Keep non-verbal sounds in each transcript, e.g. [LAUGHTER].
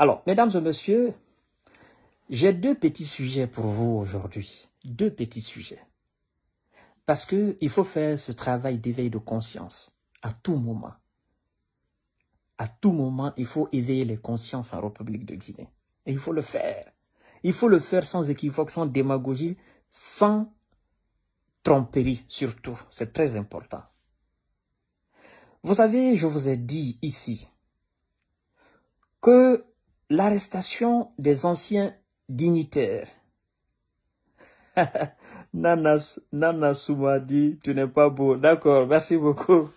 Alors, mesdames et messieurs, j'ai deux petits sujets pour vous aujourd'hui. Deux petits sujets. Parce qu'il faut faire ce travail d'éveil de conscience à tout moment. À tout moment, il faut éveiller les consciences en République de Guinée. Et il faut le faire. Il faut le faire sans équivoque, sans démagogie, sans tromperie surtout. C'est très important. Vous savez, je vous ai dit ici que l'arrestation des anciens dignitaires. [LAUGHS] Nana, Nana Souma dit, tu n'es pas beau. D'accord, merci beaucoup.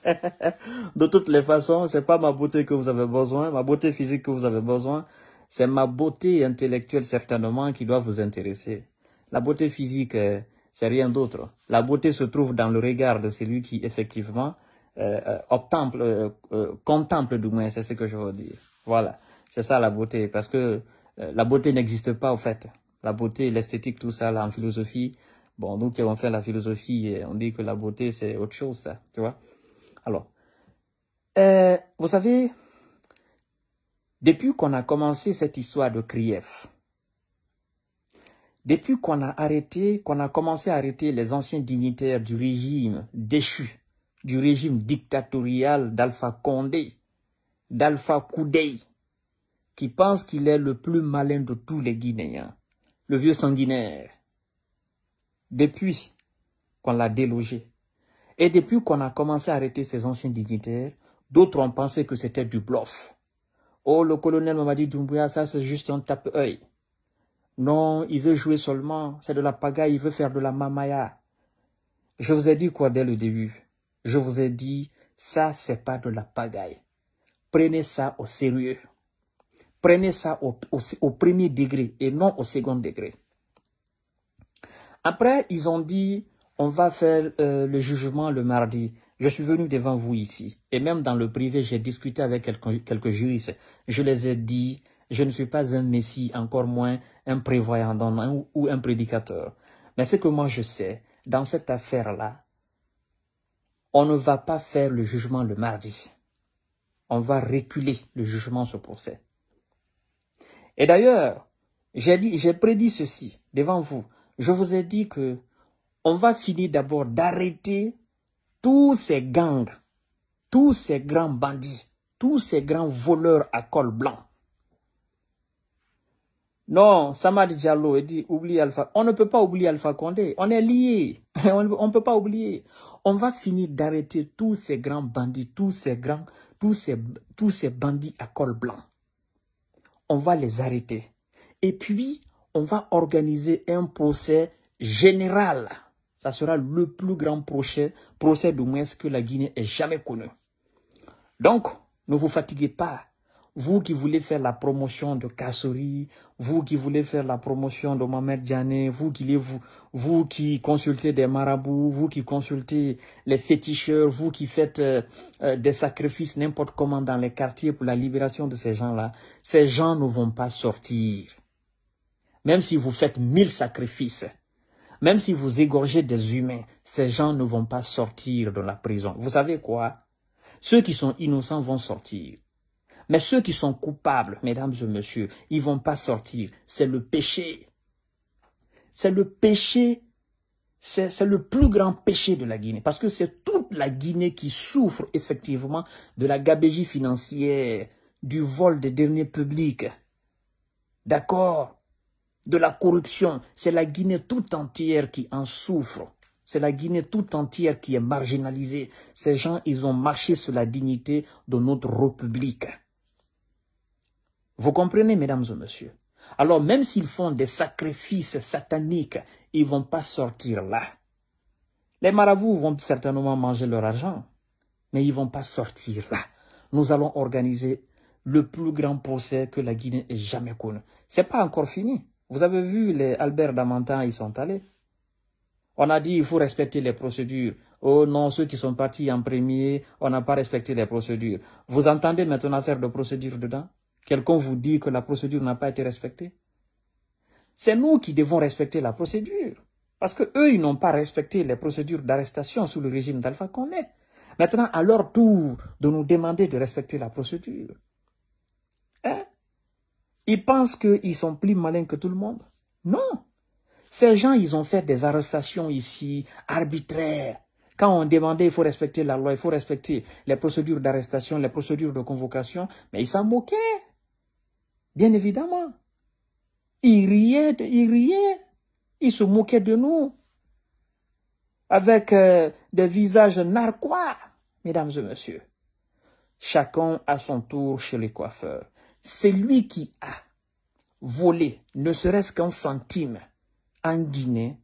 [LAUGHS] de toutes les façons, c'est pas ma beauté que vous avez besoin, ma beauté physique que vous avez besoin, c'est ma beauté intellectuelle certainement qui doit vous intéresser. La beauté physique, euh, c'est rien d'autre. La beauté se trouve dans le regard de celui qui effectivement euh, euh, contemple du moins, c'est ce que je veux dire. Voilà. C'est ça la beauté, parce que euh, la beauté n'existe pas en fait. La beauté, l'esthétique, tout ça, là, en philosophie, bon, nous qui avons fait la philosophie, on dit que la beauté, c'est autre chose, ça, tu vois. Alors, euh, vous savez, depuis qu'on a commencé cette histoire de Krief, depuis qu'on a arrêté, qu'on a commencé à arrêter les anciens dignitaires du régime déchu, du régime dictatorial d'Alpha Condé, d'Alpha Koudei, qui pense qu'il est le plus malin de tous les Guinéens, le vieux sanguinaire. Depuis qu'on l'a délogé, et depuis qu'on a commencé à arrêter ses anciens dignitaires, d'autres ont pensé que c'était du bluff. Oh, le colonel dit Doumbouya, ça c'est juste un tape-œil. Non, il veut jouer seulement, c'est de la pagaille, il veut faire de la mamaya. Je vous ai dit quoi dès le début Je vous ai dit, ça c'est pas de la pagaille. Prenez ça au sérieux. Prenez ça au, premier degré et non au second degré. Après, ils ont dit, on va faire euh, le jugement le mardi. Je suis venu devant vous ici. Et même dans le privé, j'ai discuté avec quelques, juristes. Je les ai dit, je ne suis pas un messie, encore moins un prévoyant ou un prédicateur. Mais ce que moi je sais, dans cette affaire-là, on ne va pas faire le jugement le mardi. On va reculer le jugement ce procès. Et d'ailleurs, j'ai dit, j'ai prédit ceci devant vous. Je vous ai dit que on va finir d'abord d'arrêter tous ces gangs, tous ces grands bandits, tous ces grands voleurs à col blanc. Non, Samad Diallo dit oublie Alpha. On ne peut pas oublier Alpha Condé. On est lié, [LAUGHS] on ne peut pas oublier. On va finir d'arrêter tous ces grands bandits, tous ces grands, tous tous ces bandits à col blanc on va les arrêter. Et puis, on va organiser un procès général. Ça sera le plus grand procès, procès de moins que la Guinée ait jamais connu. Donc, ne vous fatiguez pas. Vous qui voulez faire la promotion de Kassori, vous qui voulez faire la promotion de Mohamed Djané, vous qui, vous, vous qui consultez des marabouts, vous qui consultez les féticheurs, vous qui faites euh, euh, des sacrifices n'importe comment dans les quartiers pour la libération de ces gens-là, ces gens ne vont pas sortir. Même si vous faites mille sacrifices, même si vous égorgez des humains, ces gens ne vont pas sortir de la prison. Vous savez quoi Ceux qui sont innocents vont sortir. Mais ceux qui sont coupables, mesdames et messieurs, ils vont pas sortir. C'est le péché. C'est le péché. C'est le plus grand péché de la Guinée. Parce que c'est toute la Guinée qui souffre effectivement de la gabégie financière, du vol des derniers publics. D'accord De la corruption. C'est la Guinée tout entière qui en souffre. C'est la Guinée tout entière qui est marginalisée. Ces gens, ils ont marché sur la dignité de notre République. Vous comprenez, mesdames et messieurs Alors, même s'ils font des sacrifices sataniques, ils vont pas sortir là. Les marabouts vont certainement manger leur argent, mais ils vont pas sortir là. Nous allons organiser le plus grand procès que la Guinée ait jamais connu. C'est pas encore fini. Vous avez vu, les Albert Damantin, ils sont allés. On a dit, il faut respecter les procédures. Oh non, ceux qui sont partis en premier, on n'a pas respecté les procédures. Vous entendez maintenant faire de procédures dedans Quelqu'un vous dit que la procédure n'a pas été respectée C'est nous qui devons respecter la procédure. Parce que eux, ils n'ont pas respecté les procédures d'arrestation sous le régime d'Alpha est. Maintenant, à leur tour de nous demander de respecter la procédure. Hein? Ils pensent qu'ils sont plus malins que tout le monde. Non. Ces gens, ils ont fait des arrestations ici, arbitraires. Quand on demandait, il faut respecter la loi, il faut respecter les procédures d'arrestation, les procédures de convocation, mais ils s'en moquaient. Bien évidemment. Ils riaient, ils riaient, ils se moquaient de nous avec euh, des visages narquois, mesdames et messieurs. Chacun à son tour chez les coiffeurs. C'est lui qui a volé, ne serait-ce qu'un centime, en Guinée,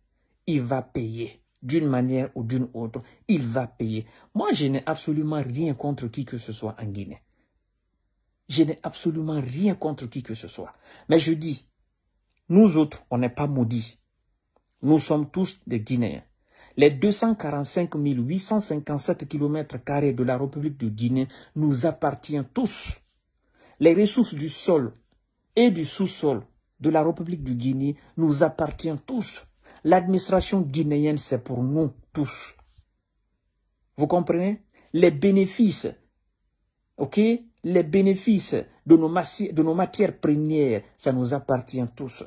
il va payer. D'une manière ou d'une autre, il va payer. Moi, je n'ai absolument rien contre qui que ce soit en Guinée. Je n'ai absolument rien contre qui que ce soit. Mais je dis, nous autres, on n'est pas maudits. Nous sommes tous des Guinéens. Les 245 857 km de la République de Guinée nous appartiennent tous. Les ressources du sol et du sous-sol de la République du Guinée nous appartiennent tous. L'administration guinéenne, c'est pour nous tous. Vous comprenez Les bénéfices, ok, les bénéfices de nos, de nos matières premières, ça nous appartient tous.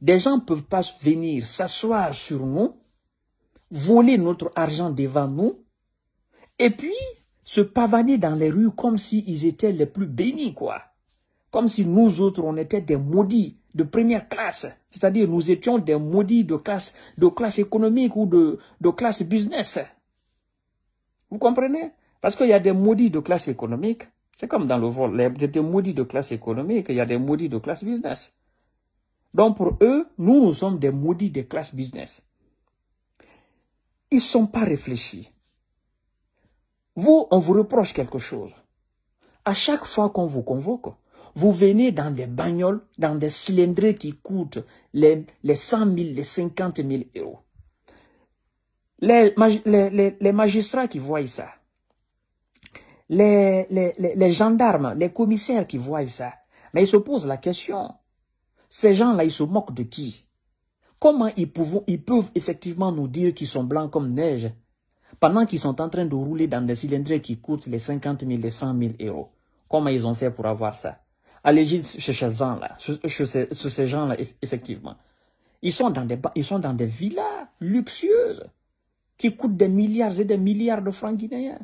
Des gens ne peuvent pas venir s'asseoir sur nous, voler notre argent devant nous, et puis se pavaner dans les rues comme s'ils étaient les plus bénis, quoi. Comme si nous autres, on était des maudits de première classe. C'est-à-dire, nous étions des maudits de classe, de classe économique ou de classe business. Vous comprenez parce qu'il y a des maudits de classe économique. C'est comme dans le vol. Il y a des maudits de classe économique, il y a des maudits de classe business. Donc pour eux, nous, nous sommes des maudits de classe business. Ils ne sont pas réfléchis. Vous, on vous reproche quelque chose. À chaque fois qu'on vous convoque, vous venez dans des bagnoles, dans des cylindrés qui coûtent les, 100 000, les 50 000 euros. les magistrats qui voient ça, les, les, les, gendarmes, les commissaires qui voient ça. Mais ils se posent la question. Ces gens-là, ils se moquent de qui Comment ils, pouvons, ils peuvent effectivement nous dire qu'ils sont blancs comme neige pendant qu'ils sont en train de rouler dans des cylindres qui coûtent les 50 000, les 100 000 euros Comment ils ont fait pour avoir ça Allez chez ces gens-là, chez ces gens-là, effectivement. Ils sont, dans des, ils sont dans des villas luxueuses qui coûtent des milliards et des milliards de francs guinéens.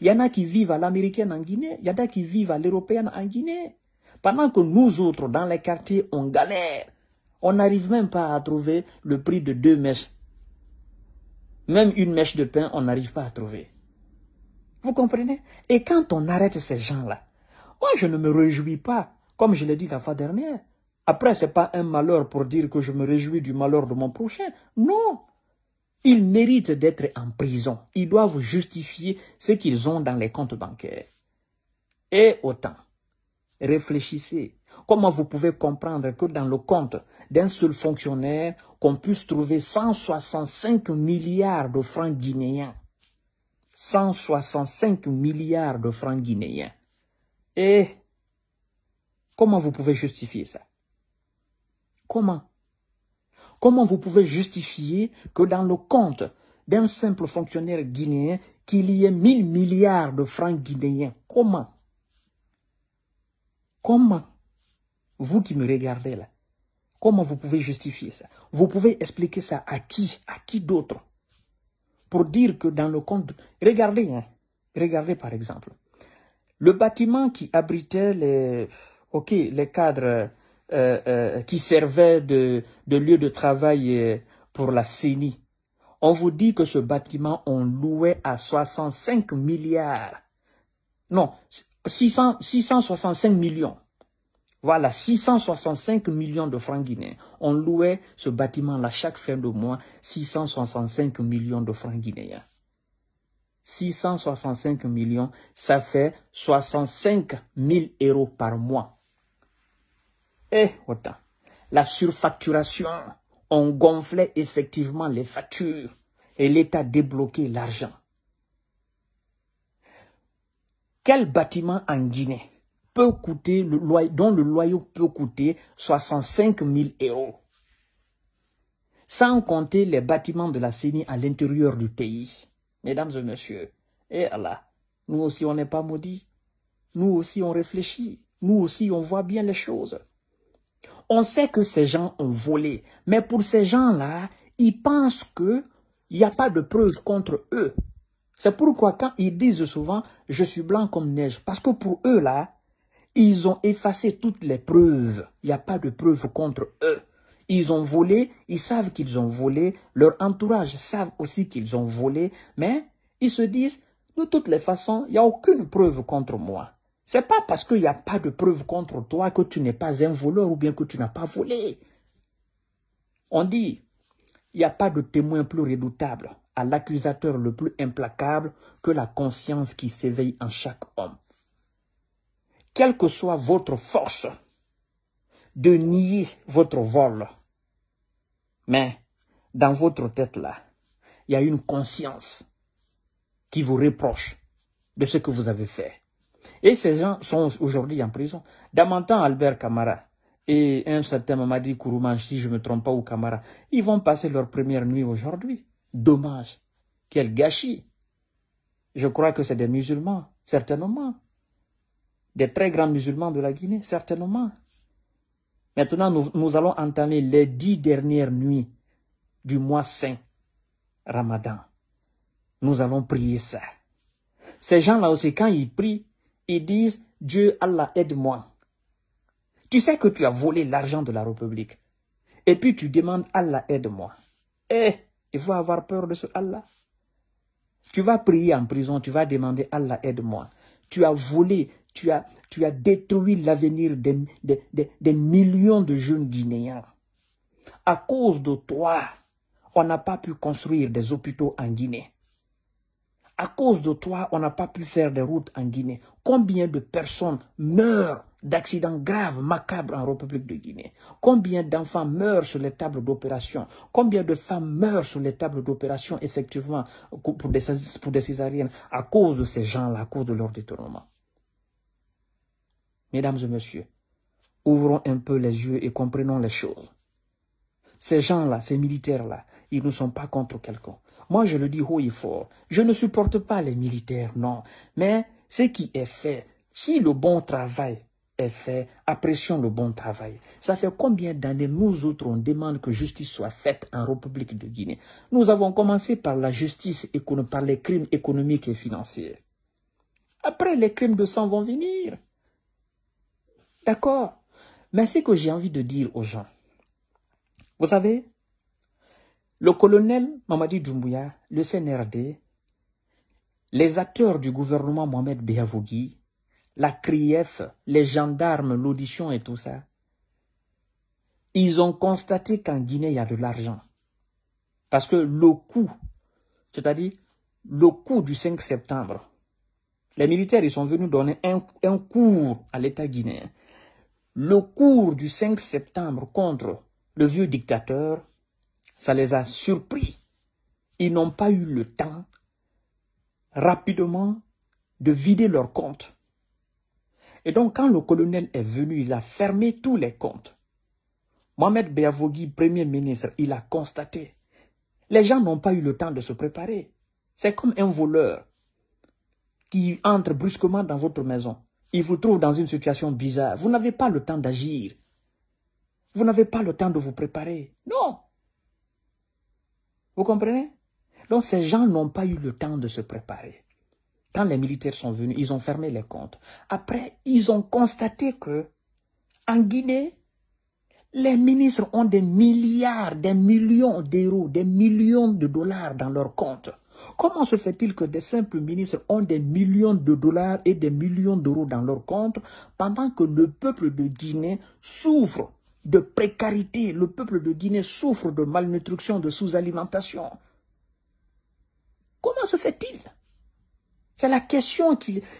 Il y en a qui vivent à l'américaine en Guinée, il y en a qui vivent à l'européenne en Guinée. Pendant que nous autres, dans les quartiers, on galère. On n'arrive même pas à trouver le prix de deux mèches. Même une mèche de pain, on n'arrive pas à trouver. Vous comprenez Et quand on arrête ces gens-là, moi je ne me réjouis pas, comme je l'ai dit la fois dernière. Après, ce n'est pas un malheur pour dire que je me réjouis du malheur de mon prochain. Non, ils méritent d'être en prison. Ils doivent justifier ce qu'ils ont dans les comptes bancaires. Et autant, réfléchissez. Comment vous pouvez comprendre que dans le compte d'un seul fonctionnaire, qu'on puisse trouver 165 milliards de francs guinéens 165 milliards de francs guinéens. Et comment vous pouvez justifier ça Comment Comment vous pouvez justifier que dans le compte d'un simple fonctionnaire guinéen, qu'il y ait 1000 milliards de francs guinéens Comment Comment Vous qui me regardez là, comment vous pouvez justifier ça Vous pouvez expliquer ça à qui À qui d'autre Pour dire que dans le compte... Regardez, hein, regardez par exemple. Le bâtiment qui abritait les, ok, les cadres euh, euh, qui servait de, lieu de travail euh, pour la CENI. On vous dit que ce bâtiment, on louait à 65 milliards. Non, 665 millions. Voilà, 665 millions de francs guinéens. On louait ce bâtiment-là chaque fin de mois, 665 millions de francs guinéens. 665 millions, ça fait 65 000 euros par mois. Eh, autant, la surfacturation, on gonflait effectivement les factures et l'État débloquait l'argent. Quel bâtiment en Guinée peut coûter le dont le loyer peut coûter 65 000 euros sans compter les bâtiments de la CENI à l'intérieur du pays. Mesdames et messieurs, et eh Allah, nous aussi on n'est pas maudits, nous aussi on réfléchit, nous aussi on voit bien les choses. On sait que ces gens ont volé, mais pour ces gens-là, ils pensent qu'il n'y a pas de preuves contre eux. C'est pourquoi quand ils disent souvent « je suis blanc comme neige », parce que pour eux là, ils ont effacé toutes les preuves. Il n'y a pas de preuves contre eux. Ils ont volé, ils savent qu'ils ont volé, leur entourage savent aussi qu'ils ont volé, mais ils se disent, de toutes les façons, il n'y a aucune preuve contre moi. C'est pas parce qu'il n'y a pas de preuve contre toi que tu n'es pas un voleur ou bien que tu n'as pas volé. On dit, il n'y a pas de témoin plus redoutable à l'accusateur le plus implacable que la conscience qui s'éveille en chaque homme. Quelle que soit votre force de nier votre vol, mais dans votre tête là, il y a une conscience qui vous reproche de ce que vous avez fait. Et ces gens sont aujourd'hui en prison. Damantan Albert Camara et un certain Mamadi Kourouman, si je ne me trompe pas, ou Camara, ils vont passer leur première nuit aujourd'hui. Dommage. Quel gâchis. Je crois que c'est des musulmans, certainement. Des très grands musulmans de la Guinée, certainement. Maintenant, nous, nous allons entamer les dix dernières nuits du mois saint, Ramadan. Nous allons prier ça. Ces gens-là aussi, quand ils prient, ils disent, Dieu, Allah, aide-moi. Tu sais que tu as volé l'argent de la République. Et puis tu demandes, Allah, aide-moi. Eh, il faut avoir peur de ce Allah. Tu vas prier en prison, tu vas demander, Allah, aide-moi. Tu as volé, tu as, tu as détruit l'avenir des millions de jeunes Guinéens. À cause de toi, on n'a pas pu construire des hôpitaux en Guinée. À cause de toi, on n'a pas pu faire des routes en Guinée. Combien de personnes meurent d'accidents graves, macabres en République de Guinée Combien d'enfants meurent sur les tables d'opération Combien de femmes meurent sur les tables d'opération, effectivement, pour des, pour des césariennes, à cause de ces gens-là, à cause de leur détournement Mesdames et messieurs, ouvrons un peu les yeux et comprenons les choses. Ces gens-là, ces militaires-là, ils ne sont pas contre quelqu'un. Moi, je le dis haut et fort. Je ne supporte pas les militaires, non. Mais ce qui est fait, si le bon travail est fait, apprécions le bon travail. Ça fait combien d'années nous autres on demande que justice soit faite en République de Guinée Nous avons commencé par la justice, par les crimes économiques et financiers. Après, les crimes de sang vont venir. D'accord Mais ce que j'ai envie de dire aux gens, vous savez, le colonel Mamadi Doumbouya, le CNRD, les acteurs du gouvernement Mohamed Behavogui, la CRIEF, les gendarmes, l'audition et tout ça, ils ont constaté qu'en Guinée, il y a de l'argent. Parce que le coup, c'est-à-dire le coup du 5 septembre, les militaires, ils sont venus donner un, un cours à l'État guinéen. Le cours du 5 septembre contre le vieux dictateur, ça les a surpris. Ils n'ont pas eu le temps rapidement de vider leurs comptes. Et donc, quand le colonel est venu, il a fermé tous les comptes. Mohamed béavogui, premier ministre, il a constaté. Les gens n'ont pas eu le temps de se préparer. C'est comme un voleur qui entre brusquement dans votre maison. Il vous trouve dans une situation bizarre. Vous n'avez pas le temps d'agir. Vous n'avez pas le temps de vous préparer. Non. Vous comprenez Donc ces gens n'ont pas eu le temps de se préparer. Quand les militaires sont venus, ils ont fermé les comptes. Après, ils ont constaté que en Guinée, les ministres ont des milliards, des millions d'euros, des millions de dollars dans leurs comptes. Comment se fait-il que des simples ministres ont des millions de dollars et des millions d'euros dans leurs comptes pendant que le peuple de Guinée souffre de précarité. Le peuple de Guinée souffre de malnutrition, de sous-alimentation. Comment se fait-il C'est la,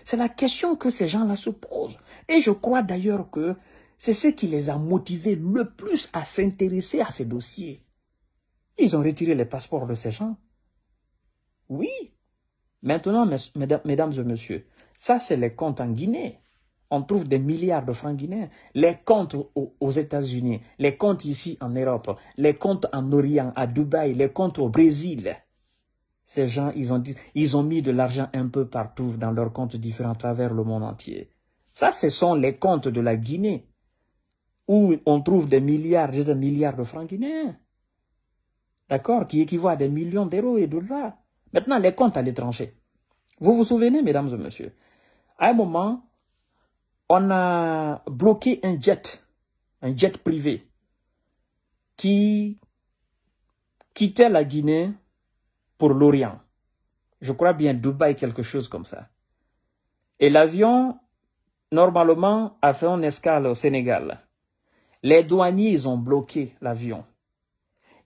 c'est la question que ces gens-là se posent. Et je crois d'ailleurs que c'est ce qui les a motivés le plus à s'intéresser à ces dossiers. Ils ont retiré les passeports de ces gens. Oui. Maintenant, mesdames et messieurs, ça c'est les comptes en Guinée on trouve des milliards de francs guinéens. Les comptes aux États-Unis, les comptes ici en Europe, les comptes en Orient, à Dubaï, les comptes au Brésil. Ces gens, ils ont, ils ont mis de l'argent un peu partout dans leurs comptes différents à travers le monde entier. Ça, ce sont les comptes de la Guinée, où on trouve des milliards des milliards de francs guinéens. D'accord Qui équivaut à des millions d'euros et de dollars. Maintenant, les comptes à l'étranger. Vous vous souvenez, mesdames et messieurs, à un moment, on a bloqué un jet, un jet privé, qui quittait la Guinée pour l'Orient. Je crois bien Dubaï, quelque chose comme ça. Et l'avion, normalement, a fait une escale au Sénégal. Les douaniers, ont bloqué l'avion.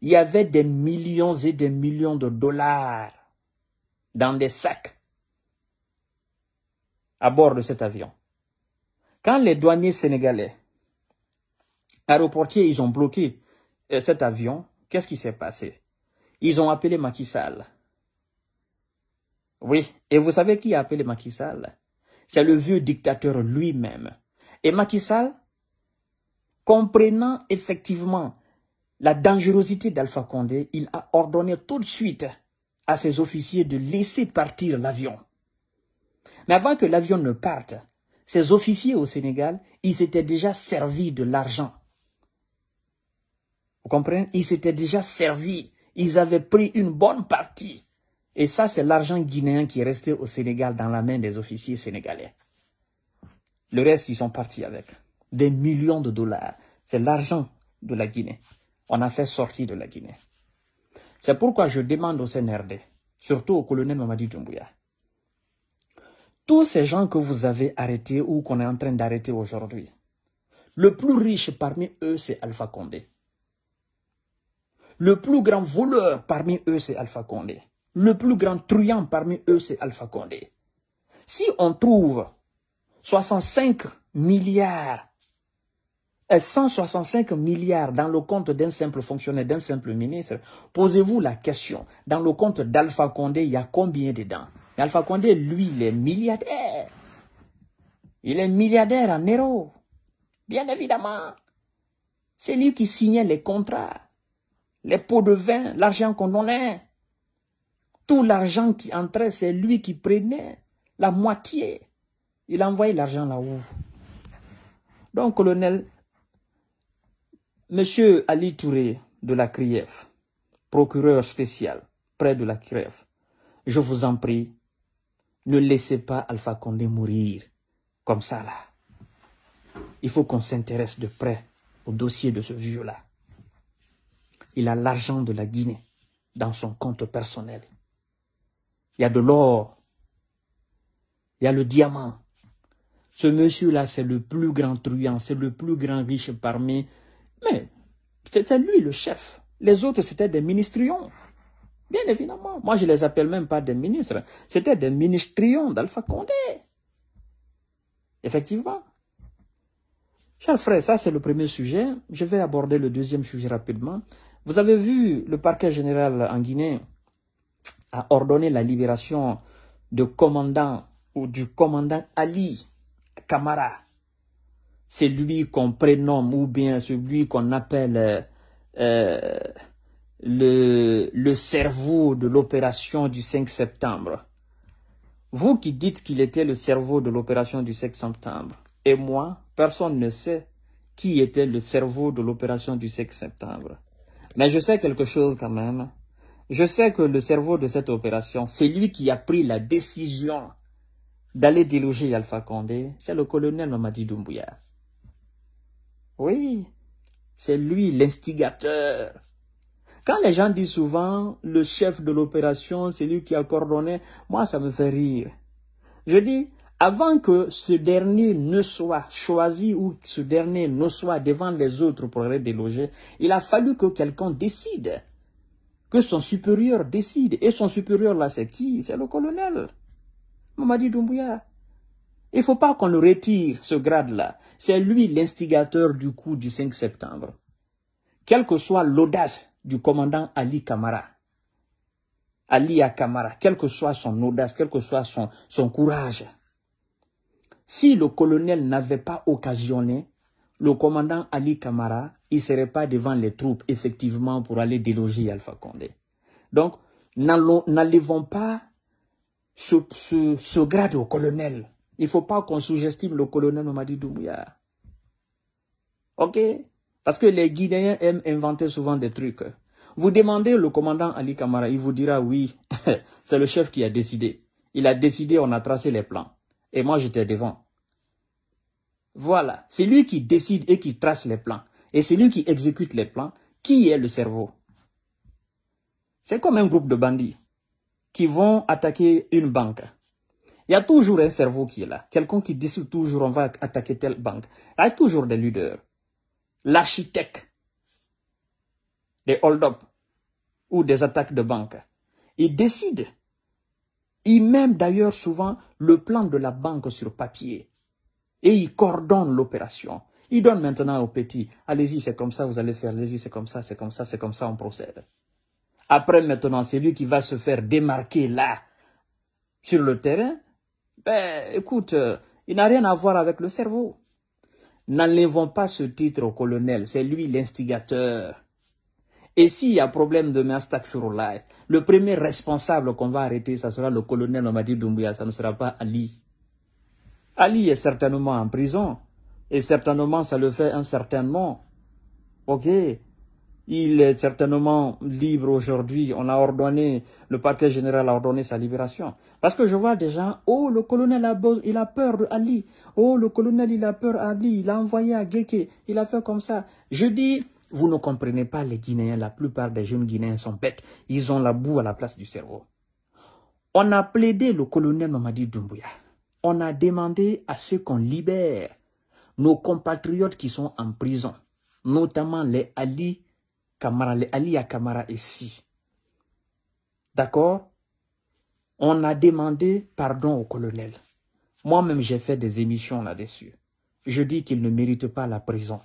Il y avait des millions et des millions de dollars dans des sacs à bord de cet avion. Quand les douaniers sénégalais, aéroportiers, ils ont bloqué euh, cet avion, qu'est-ce qui s'est passé Ils ont appelé Macky Sall. Oui, et vous savez qui a appelé Macky Sall C'est le vieux dictateur lui-même. Et Macky Sall, comprenant effectivement la dangerosité d'Alpha Condé, il a ordonné tout de suite à ses officiers de laisser partir l'avion. Mais avant que l'avion ne parte, ces officiers au Sénégal, ils s'étaient déjà servis de l'argent. Vous comprenez Ils s'étaient déjà servis. Ils avaient pris une bonne partie. Et ça, c'est l'argent guinéen qui est resté au Sénégal dans la main des officiers sénégalais. Le reste, ils sont partis avec. Des millions de dollars. C'est l'argent de la Guinée. On a fait sortir de la Guinée. C'est pourquoi je demande au CNRD, surtout au colonel Mamadi Doumbouya, tous ces gens que vous avez arrêtés ou qu'on est en train d'arrêter aujourd'hui, le plus riche parmi eux, c'est Alpha Condé. Le plus grand voleur parmi eux, c'est Alpha Condé. Le plus grand truand parmi eux, c'est Alpha Condé. Si on trouve 65 milliards, 165 milliards dans le compte d'un simple fonctionnaire, d'un simple ministre, posez-vous la question, dans le compte d'Alpha Condé, il y a combien dedans mais Alpha Condé, lui, il est milliardaire. Il est milliardaire en euros. Bien évidemment. C'est lui qui signait les contrats, les pots de vin, l'argent qu'on donnait. Tout l'argent qui entrait, c'est lui qui prenait la moitié. Il envoyait l'argent là-haut. Donc, colonel, monsieur Ali Touré de la CRIEF, procureur spécial près de la CRIEF, je vous en prie, ne laissez pas Alpha Condé mourir comme ça là. Il faut qu'on s'intéresse de près au dossier de ce vieux-là. Il a l'argent de la Guinée dans son compte personnel. Il y a de l'or. Il y a le diamant. Ce monsieur-là, c'est le plus grand truand, c'est le plus grand riche parmi... Mais c'était lui le chef. Les autres, c'était des ministrions. Bien évidemment. Moi, je ne les appelle même pas des ministres. C'était des ministrions d'Alpha Condé. Effectivement. Chers frères, ça c'est le premier sujet. Je vais aborder le deuxième sujet rapidement. Vous avez vu, le parquet général en Guinée a ordonné la libération de commandant ou du commandant Ali Kamara. C'est lui qu'on prénomme ou bien celui qu'on appelle euh, euh, le, le cerveau de l'opération du 5 septembre. Vous qui dites qu'il était le cerveau de l'opération du 5 septembre, et moi, personne ne sait qui était le cerveau de l'opération du 5 septembre. Mais je sais quelque chose quand même. Je sais que le cerveau de cette opération, c'est lui qui a pris la décision d'aller déloger Alpha Condé, c'est le colonel Mamadi Doumbouya. Oui, c'est lui l'instigateur quand les gens disent souvent le chef de l'opération, c'est lui qui a coordonné, moi ça me fait rire. Je dis, avant que ce dernier ne soit choisi ou que ce dernier ne soit devant les autres pour les déloger, il a fallu que quelqu'un décide, que son supérieur décide. Et son supérieur là, c'est qui C'est le colonel. Mamadi Doumbouya. Il ne faut pas qu'on le retire, ce grade-là. C'est lui l'instigateur du coup du 5 septembre. Quelle que soit l'audace du commandant Ali Kamara. Ali Kamara, quelle que soit son audace, quel que soit son, son courage. Si le colonel n'avait pas occasionné le commandant Ali Kamara, il ne serait pas devant les troupes, effectivement, pour aller déloger Alpha Condé. Donc, n'allons pas ce, ce, grade au colonel. Il ne faut pas qu'on sous-estime le colonel Mamadi Doumbouya. OK parce que les Guinéens aiment inventer souvent des trucs. Vous demandez le commandant Ali Kamara, il vous dira oui, [LAUGHS] c'est le chef qui a décidé. Il a décidé, on a tracé les plans. Et moi, j'étais devant. Voilà, c'est lui qui décide et qui trace les plans. Et c'est lui qui exécute les plans. Qui est le cerveau C'est comme un groupe de bandits qui vont attaquer une banque. Il y a toujours un cerveau qui est là. Quelqu'un qui décide toujours on va attaquer telle banque. Il y a toujours des leaders l'architecte des hold-up ou des attaques de banque. Il décide. Il mène d'ailleurs souvent le plan de la banque sur papier et il coordonne l'opération. Il donne maintenant au petit, allez-y, c'est comme ça, vous allez faire, allez-y, c'est comme ça, c'est comme ça, c'est comme ça, on procède. Après maintenant, c'est lui qui va se faire démarquer là, sur le terrain. Ben, écoute, euh, il n'a rien à voir avec le cerveau. N'enlèvons pas ce titre au colonel, c'est lui l'instigateur. Et s'il y a problème de Stakfirullah, le premier responsable qu'on va arrêter, ça sera le colonel Mamadi Doumbouya, ça ne sera pas Ali. Ali est certainement en prison, et certainement ça le fait incertainement. Ok il est certainement libre aujourd'hui. On a ordonné, le parquet général a ordonné sa libération. Parce que je vois des gens, oh, le colonel a, il a peur d'Ali. Oh, le colonel, il a peur d'Ali. Il a envoyé à Geke. Il a fait comme ça. Je dis, vous ne comprenez pas les Guinéens. La plupart des jeunes Guinéens sont bêtes. Ils ont la boue à la place du cerveau. On a plaidé le colonel Mamadi Doumbouya. On a demandé à ce qu'on libère nos compatriotes qui sont en prison, notamment les Ali Ali le ici. D'accord On a demandé pardon au colonel. Moi-même, j'ai fait des émissions là-dessus. Je dis qu'il ne mérite pas la prison.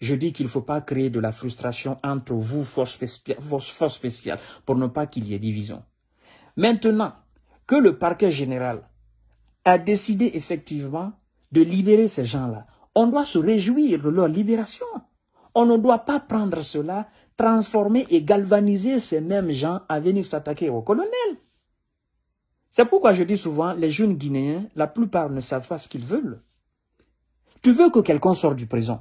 Je dis qu'il ne faut pas créer de la frustration entre vous, force force spéciale pour ne pas qu'il y ait division. Maintenant que le parquet général a décidé effectivement de libérer ces gens-là, on doit se réjouir de leur libération. On ne doit pas prendre cela, transformer et galvaniser ces mêmes gens à venir s'attaquer au colonel. C'est pourquoi je dis souvent, les jeunes Guinéens, la plupart ne savent pas ce qu'ils veulent. Tu veux que quelqu'un sorte du prison.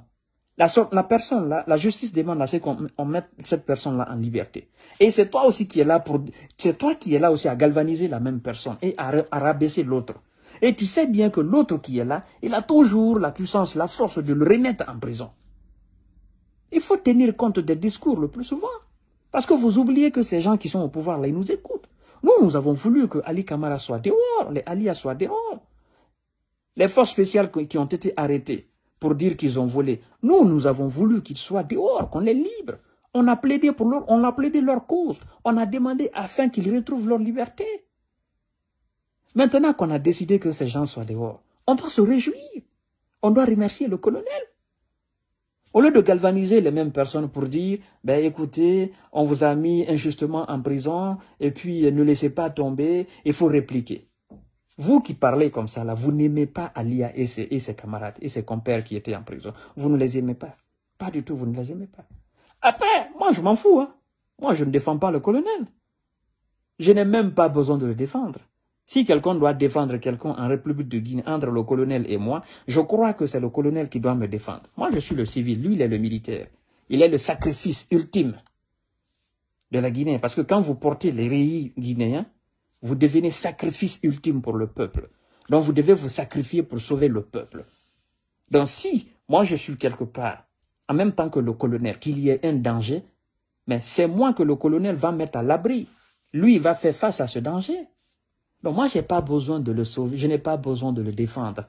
La, personne là, la justice demande à ce qu'on mette cette personne là en liberté. Et c'est toi aussi qui est là pour, c'est toi qui est là aussi à galvaniser la même personne et à rabaisser l'autre. Et tu sais bien que l'autre qui est là, il a toujours la puissance, la force de le remettre en prison. Il faut tenir compte des discours le plus souvent. Parce que vous oubliez que ces gens qui sont au pouvoir, là, ils nous écoutent. Nous, nous avons voulu que Ali Kamara soit dehors, les Alias soient dehors. Les forces spéciales qui ont été arrêtées pour dire qu'ils ont volé, nous, nous avons voulu qu'ils soient dehors, qu'on les libre. On a plaidé pour leur, on a plaidé leur cause. On a demandé afin qu'ils retrouvent leur liberté. Maintenant qu'on a décidé que ces gens soient dehors, on doit se réjouir. On doit remercier le colonel. Au lieu de galvaniser les mêmes personnes pour dire, ben écoutez, on vous a mis injustement en prison, et puis euh, ne laissez pas tomber, il faut répliquer. Vous qui parlez comme ça, là, vous n'aimez pas Alia et ses, et ses camarades et ses compères qui étaient en prison. Vous ne les aimez pas. Pas du tout, vous ne les aimez pas. Après, moi, je m'en fous. Hein. Moi, je ne défends pas le colonel. Je n'ai même pas besoin de le défendre. Si quelqu'un doit défendre quelqu'un en République de Guinée entre le colonel et moi, je crois que c'est le colonel qui doit me défendre. Moi, je suis le civil, lui, il est le militaire. Il est le sacrifice ultime de la Guinée. Parce que quand vous portez les réis guinéens, vous devenez sacrifice ultime pour le peuple. Donc, vous devez vous sacrifier pour sauver le peuple. Donc, si moi, je suis quelque part, en même temps que le colonel, qu'il y ait un danger, mais c'est moi que le colonel va mettre à l'abri. Lui, il va faire face à ce danger. Donc moi, je n'ai pas besoin de le sauver, je n'ai pas besoin de le défendre.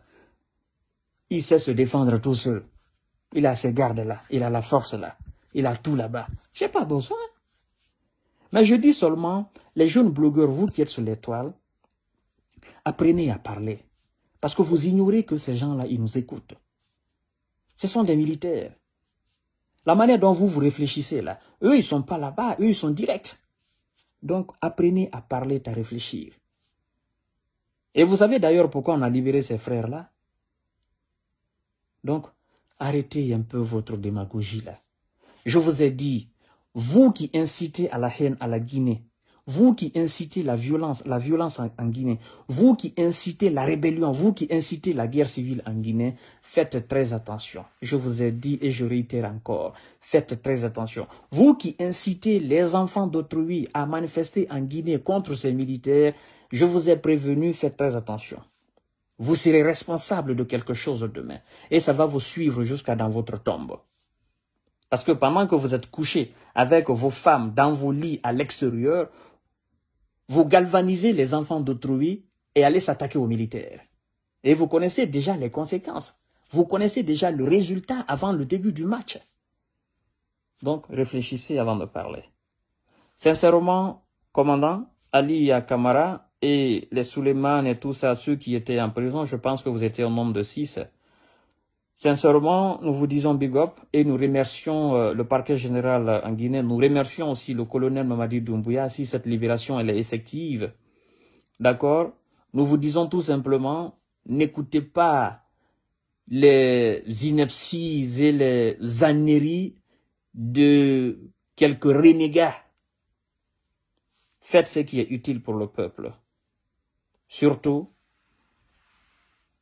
Il sait se défendre tout seul. Il a ses gardes là, il a la force là, il a tout là-bas. Je n'ai pas besoin. Mais je dis seulement, les jeunes blogueurs, vous qui êtes sur l'étoile, apprenez à parler. Parce que vous ignorez que ces gens-là, ils nous écoutent. Ce sont des militaires. La manière dont vous vous réfléchissez là, eux, ils ne sont pas là-bas, eux, ils sont directs. Donc, apprenez à parler, à réfléchir. Et vous savez d'ailleurs pourquoi on a libéré ces frères-là Donc, arrêtez un peu votre démagogie là. Je vous ai dit, vous qui incitez à la haine à la Guinée, vous qui incitez la violence, la violence en, en, Guinée, vous qui incitez la rébellion, vous qui incitez la guerre civile en Guinée, faites très attention. Je vous ai dit et je réitère encore, faites très attention. Vous qui incitez les enfants d'autrui à manifester en Guinée contre ces militaires, je vous ai prévenu, faites très attention. Vous serez responsable de quelque chose demain. Et ça va vous suivre jusqu'à dans votre tombe. Parce que pendant que vous êtes couché avec vos femmes dans vos lits à l'extérieur, vous galvanisez les enfants d'autrui et allez s'attaquer aux militaires. Et vous connaissez déjà les conséquences. Vous connaissez déjà le résultat avant le début du match. Donc réfléchissez avant de parler. Sincèrement, commandant Ali Yakamara, et les Suleiman et tous ceux qui étaient en prison, je pense que vous étiez au nombre de six. Sincèrement, nous vous disons big up et nous remercions euh, le parquet général en Guinée. Nous remercions aussi le colonel Mamadi Doumbouya si cette libération elle est effective. D'accord Nous vous disons tout simplement, n'écoutez pas les inepties et les âneries de quelques renégats. Faites ce qui est utile pour le peuple. Surtout,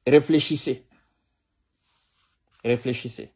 réfléchissez. Réfléchissez.